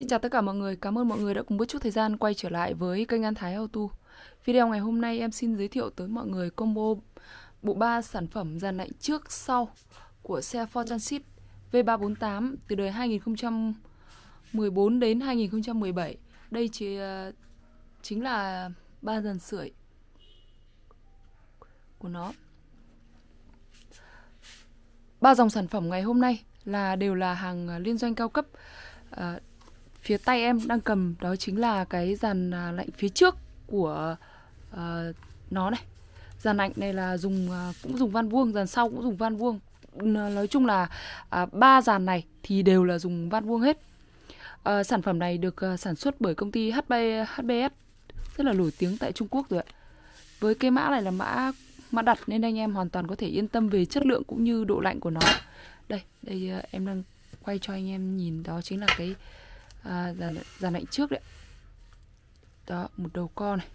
Xin chào tất cả mọi người, cảm ơn mọi người đã cùng bớt chút thời gian quay trở lại với kênh An Thái Auto. Video ngày hôm nay em xin giới thiệu tới mọi người combo bộ ba sản phẩm dàn lạnh trước sau của xe Ford Transit V348 từ đời 2014 đến 2017. Đây chỉ, ờ, chính là ba dàn sưởi của nó. Ba dòng sản phẩm ngày hôm nay là đều là hàng liên doanh cao cấp. À, phía tay em đang cầm đó chính là cái dàn à, lạnh phía trước của uh, nó này dàn lạnh này là dùng uh, cũng dùng van vuông dàn sau cũng dùng van vuông nói chung là à, ba uh, dàn này thì đều là dùng van vuông hết uh, sản phẩm này được uh, sản xuất bởi công ty HB, HBS rất là nổi tiếng tại Trung Quốc rồi ạ với cái mã này là mã mã đặt nên anh em hoàn toàn có thể yên tâm về chất lượng cũng như độ lạnh của nó đây đây em đang quay cho anh em nhìn đó chính là cái à, dàn, dàn lạnh trước đấy đó một đầu con này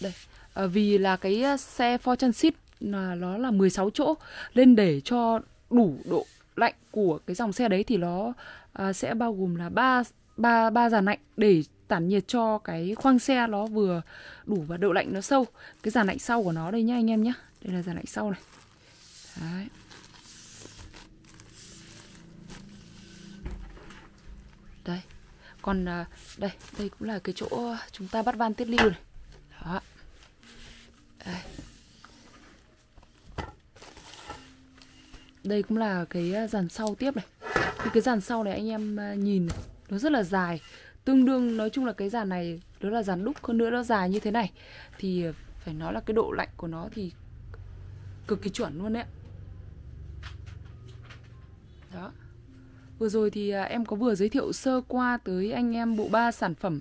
đây à, vì là cái à, xe Ford Transit là nó là 16 chỗ nên để cho đủ độ lạnh của cái dòng xe đấy thì nó à, sẽ bao gồm là ba ba ba giàn lạnh để tản nhiệt cho cái khoang xe nó vừa đủ và độ lạnh nó sâu cái giàn lạnh sau của nó đây nhá anh em nhá đây là giàn lạnh sau này Đấy. Đây. Còn à, đây, đây cũng là cái chỗ chúng ta bắt van tiết lưu này. Đó. Đây. Đây cũng là cái à, dàn sau tiếp này. Thì cái dàn sau này anh em à, nhìn này, nó rất là dài, tương đương nói chung là cái dàn này đó là dàn đúc hơn nữa nó dài như thế này thì phải nói là cái độ lạnh của nó thì cực kỳ chuẩn luôn đấy ạ đó. Dạ. Vừa rồi thì à, em có vừa giới thiệu sơ qua tới anh em bộ ba sản phẩm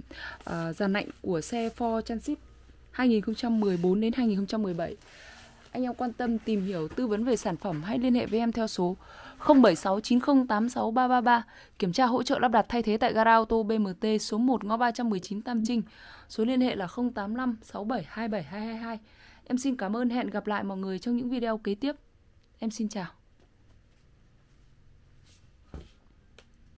uh, dàn lạnh của xe Ford Transit 2014 đến 2017. Anh em quan tâm tìm hiểu tư vấn về sản phẩm hãy liên hệ với em theo số 0769086333, kiểm tra hỗ trợ lắp đặt thay thế tại gara ô tô BMT số 1 ngõ 319 Tam Trinh. Số liên hệ là 0856727222. Em xin cảm ơn hẹn gặp lại mọi người trong những video kế tiếp. Em xin chào.